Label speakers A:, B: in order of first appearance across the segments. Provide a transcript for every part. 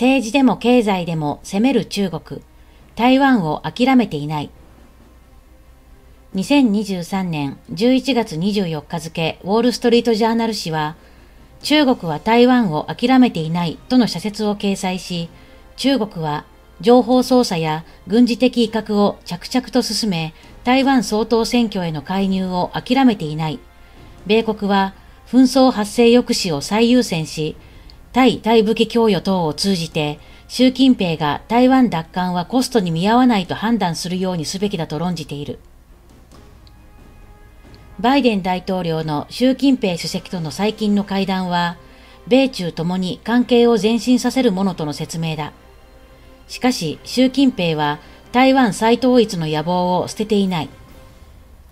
A: 政治でも経済でも攻める中国、台湾を諦めていない。2023年11月24日付、ウォール・ストリート・ジャーナル紙は、中国は台湾を諦めていないとの社説を掲載し、中国は情報操作や軍事的威嚇を着々と進め、台湾総統選挙への介入を諦めていない。米国は紛争発生抑止を最優先し、対武器供与等を通じて、習近平が台湾奪還はコストに見合わないと判断するようにすべきだと論じている。バイデン大統領の習近平主席との最近の会談は、米中ともに関係を前進させるものとの説明だ。しかし、習近平は台湾再統一の野望を捨てていない。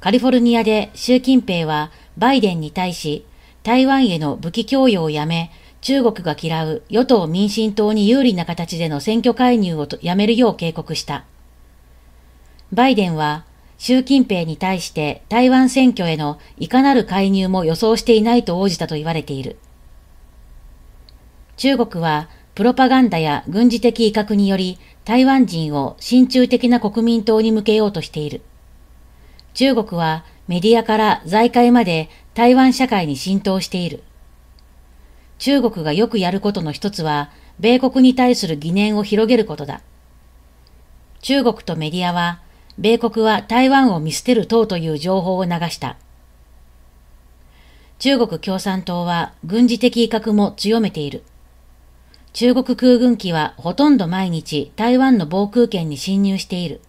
A: カリフォルニアで習近平はバイデンに対し、台湾への武器供与をやめ、中国が嫌う与党民進党に有利な形での選挙介入をやめるよう警告した。バイデンは、習近平に対して台湾選挙へのいかなる介入も予想していないと応じたと言われている。中国はプロパガンダや軍事的威嚇により台湾人を親中的な国民党に向けようとしている。中国はメディアから財界まで台湾社会に浸透している。中国がよくやることの一つは、米国に対する疑念を広げることだ。中国とメディアは、米国は台湾を見捨てる党という情報を流した。中国共産党は軍事的威嚇も強めている。中国空軍機はほとんど毎日台湾の防空圏に侵入している。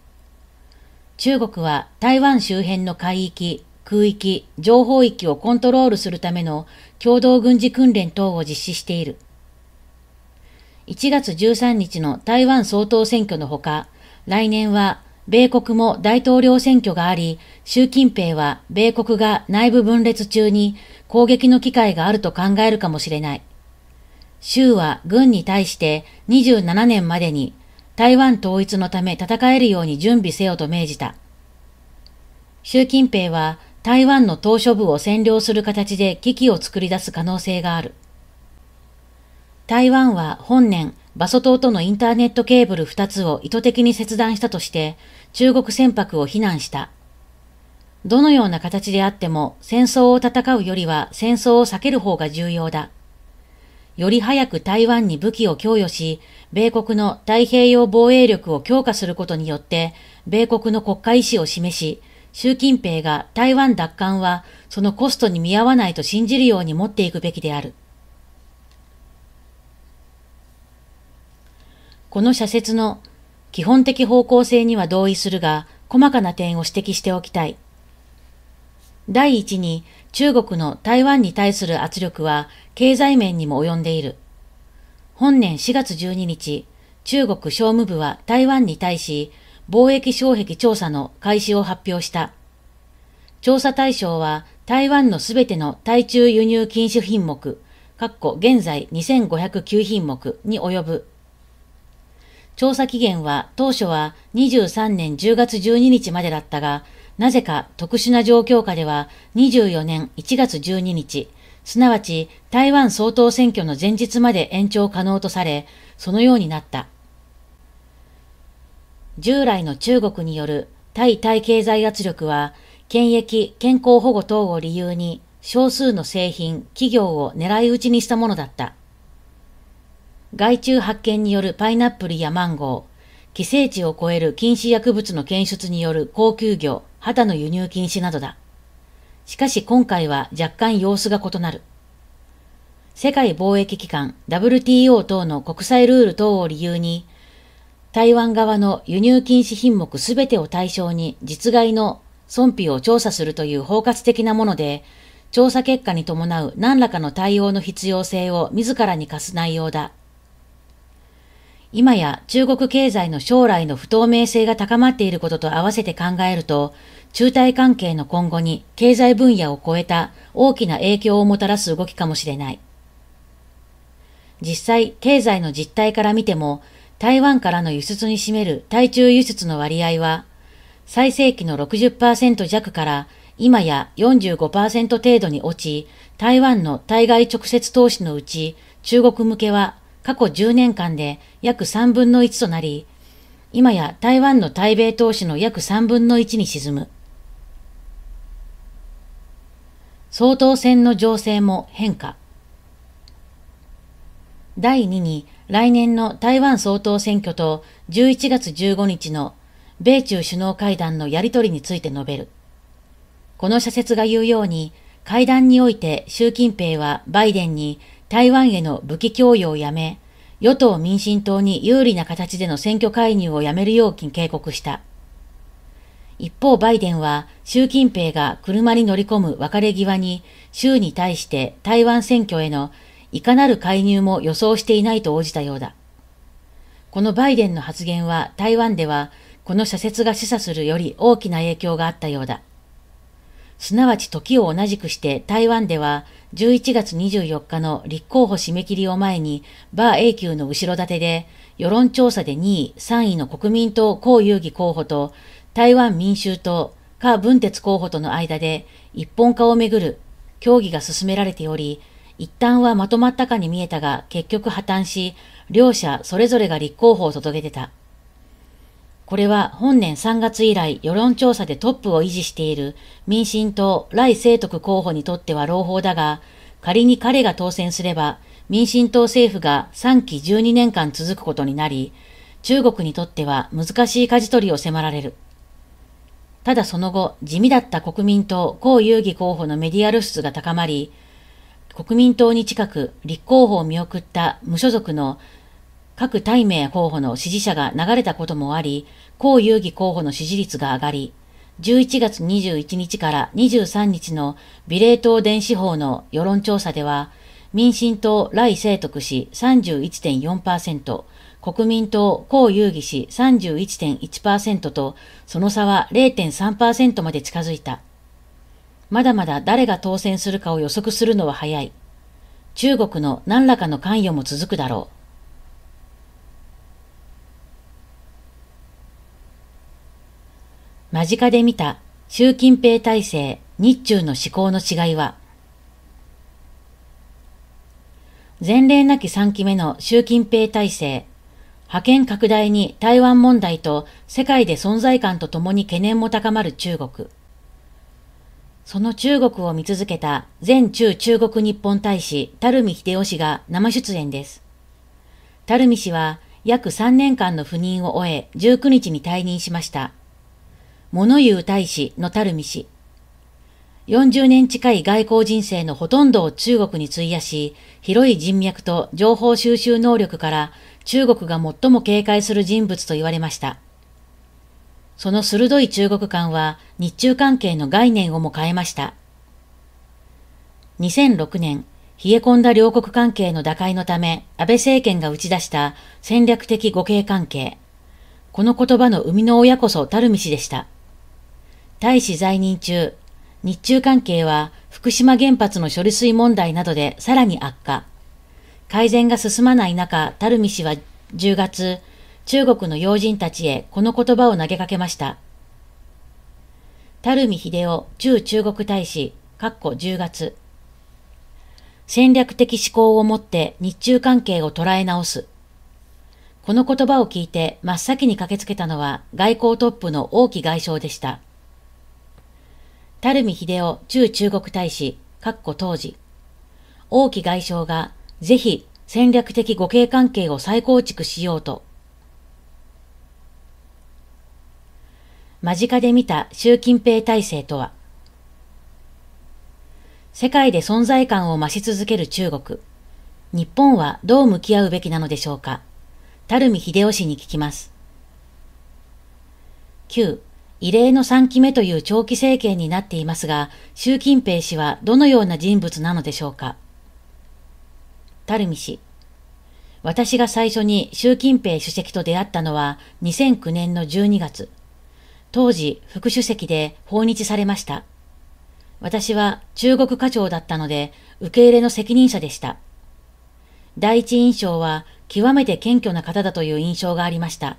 A: 中国は台湾周辺の海域空域、情報域をコントロールするための共同軍事訓練等を実施している。1月13日の台湾総統選挙のほか、来年は米国も大統領選挙があり、習近平は米国が内部分裂中に攻撃の機会があると考えるかもしれない。州は軍に対して27年までに台湾統一のため戦えるように準備せよと命じた。習近平は台湾の島しょ部を占領する形で危機を作り出す可能性がある。台湾は本年、馬祖島とのインターネットケーブル2つを意図的に切断したとして、中国船舶を非難した。どのような形であっても戦争を戦うよりは戦争を避ける方が重要だ。より早く台湾に武器を供与し、米国の太平洋防衛力を強化することによって、米国の国家意志を示し、習近平が台湾奪還はそのコストに見合わないと信じるように持っていくべきである。この社説の基本的方向性には同意するが、細かな点を指摘しておきたい。第一に、中国の台湾に対する圧力は経済面にも及んでいる。本年4月12日、中国商務部は台湾に対し、貿易障壁調査の開始を発表した。調査対象は台湾のすべての対中輸入禁止品目、現在2509品目に及ぶ。調査期限は当初は23年10月12日までだったが、なぜか特殊な状況下では24年1月12日、すなわち台湾総統選挙の前日まで延長可能とされ、そのようになった。従来の中国による対対経済圧力は、権益、健康保護等を理由に少数の製品、企業を狙い撃ちにしたものだった。害虫発見によるパイナップルやマンゴー、寄生地を超える禁止薬物の検出による高級魚、肌の輸入禁止などだ。しかし今回は若干様子が異なる。世界貿易機関 WTO 等の国際ルール等を理由に台湾側の輸入禁止品目すべてを対象に実害の損否を調査するという包括的なもので、調査結果に伴う何らかの対応の必要性を自らに課す内容だ。今や中国経済の将来の不透明性が高まっていることと合わせて考えると、中台関係の今後に経済分野を超えた大きな影響をもたらす動きかもしれない。実際、経済の実態から見ても、台湾からの輸出に占める対中輸出の割合は、最盛期の60%弱から今や45%程度に落ち、台湾の対外直接投資のうち中国向けは過去10年間で約3分の1となり、今や台湾の対米投資の約3分の1に沈む。総統選の情勢も変化。第2に来年の台湾総統選挙と11月15日の米中首脳会談のやりとりについて述べる。この社説が言うように、会談において習近平はバイデンに台湾への武器供与をやめ、与党民進党に有利な形での選挙介入をやめるよう警告した。一方バイデンは習近平が車に乗り込む別れ際に州に対して台湾選挙へのいかなる介入も予想していないと応じたようだ。このバイデンの発言は台湾ではこの社説が示唆するより大きな影響があったようだ。すなわち時を同じくして台湾では11月24日の立候補締め切りを前にバー A 級の後ろ盾で世論調査で2位、3位の国民党公有義候補と台湾民衆党カ・ー文哲候補との間で一本化をめぐる協議が進められており、一旦はまとまったかに見えたが結局破綻し、両者それぞれが立候補を届けてた。これは本年3月以来世論調査でトップを維持している民進党来清徳候補にとっては朗報だが、仮に彼が当選すれば民進党政府が3期12年間続くことになり、中国にとっては難しい舵取りを迫られる。ただその後、地味だった国民党、江遊戯候補のメディア露出が高まり、国民党に近く立候補を見送った無所属の各大名候補の支持者が流れたこともあり、江遊戯候補の支持率が上がり、11月21日から23日の美麗党電子法の世論調査では、民進党来清徳氏31.4%、国民党江遊戯氏31.1%と、その差は0.3%まで近づいた。まだまだ誰が当選するかを予測するのは早い。中国の何らかの関与も続くだろう。間近で見た習近平体制、日中の思考の違いは、前例なき3期目の習近平体制、覇権拡大に台湾問題と世界で存在感とともに懸念も高まる中国。その中国を見続けた全中中国日本大使、垂水秀夫氏が生出演です。垂水氏は約3年間の赴任を終え、19日に退任しました。物言う大使の垂水氏。40年近い外交人生のほとんどを中国に費やし、広い人脈と情報収集能力から中国が最も警戒する人物と言われました。その鋭い中国感は日中関係の概念をも変えました。2006年、冷え込んだ両国関係の打開のため安倍政権が打ち出した戦略的互恵関係。この言葉の生みの親こそ垂水氏でした。大使在任中、日中関係は福島原発の処理水問題などでさらに悪化。改善が進まない中、垂水氏は10月、中国の要人たちへこの言葉を投げかけました。垂水秀夫駐中国大使、括弧10月。戦略的思考を持って日中関係を捉え直す。この言葉を聞いて真っ先に駆けつけたのは外交トップの王毅外相でした。垂水秀夫駐中国大使、括弧当時。王毅外相がぜひ戦略的互恵関係を再構築しようと間近で見た習近平体制とは世界で存在感を増し続ける中国。日本はどう向き合うべきなのでしょうか垂水秀夫氏に聞きます。9、異例の3期目という長期政権になっていますが、習近平氏はどのような人物なのでしょうか垂水氏。私が最初に習近平主席と出会ったのは2009年の12月。当時副主席で訪日されました。私は中国課長だったので受け入れの責任者でした。第一印象は極めて謙虚な方だという印象がありました。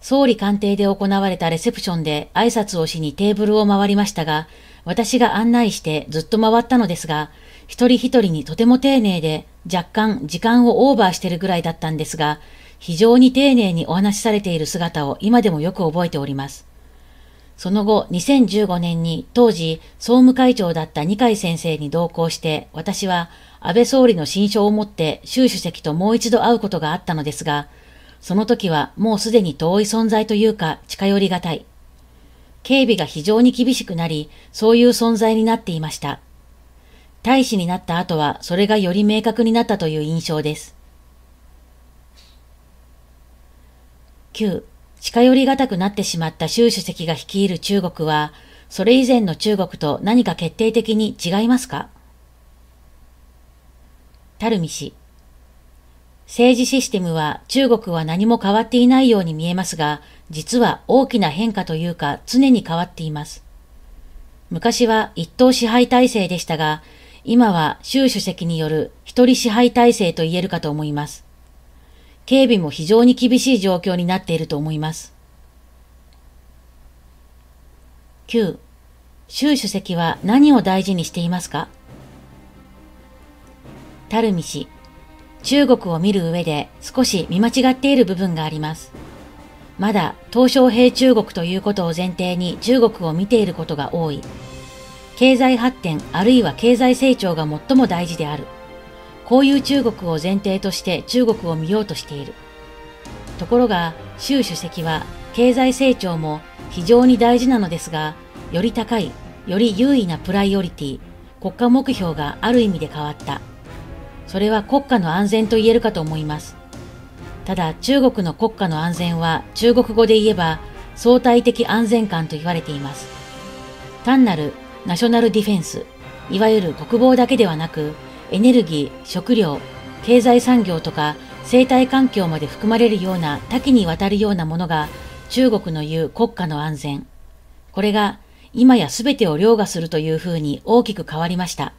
A: 総理官邸で行われたレセプションで挨拶をしにテーブルを回りましたが、私が案内してずっと回ったのですが、一人一人にとても丁寧で若干時間をオーバーしてるぐらいだったんですが、非常に丁寧にお話しされている姿を今でもよく覚えております。その後、2015年に当時総務会長だった二階先生に同行して、私は安倍総理の心象を持って習主席ともう一度会うことがあったのですが、その時はもうすでに遠い存在というか近寄りがたい。警備が非常に厳しくなり、そういう存在になっていました。大使になった後はそれがより明確になったという印象です。9、近寄りがたくなってしまった習主席が率いる中国は、それ以前の中国と何か決定的に違いますかタルミ氏。政治システムは中国は何も変わっていないように見えますが、実は大きな変化というか常に変わっています。昔は一党支配体制でしたが、今は習主席による一人支配体制と言えるかと思います。警備も非常に厳しい状況になっていると思います。9. 習主席は何を大事にしていますかタルミ氏、中国を見る上で少し見間違っている部分があります。まだ、東小平中国ということを前提に中国を見ていることが多い。経済発展あるいは経済成長が最も大事である。こういう中国を前提として中国を見ようとしている。ところが、習主席は経済成長も非常に大事なのですが、より高い、より優位なプライオリティ、国家目標がある意味で変わった。それは国家の安全と言えるかと思います。ただ中国の国家の安全は中国語で言えば相対的安全感と言われています。単なるナショナルディフェンス、いわゆる国防だけではなくエネルギー、食料、経済産業とか生態環境まで含まれるような多岐にわたるようなものが中国の言う国家の安全。これが今や全てを凌駕するというふうに大きく変わりました。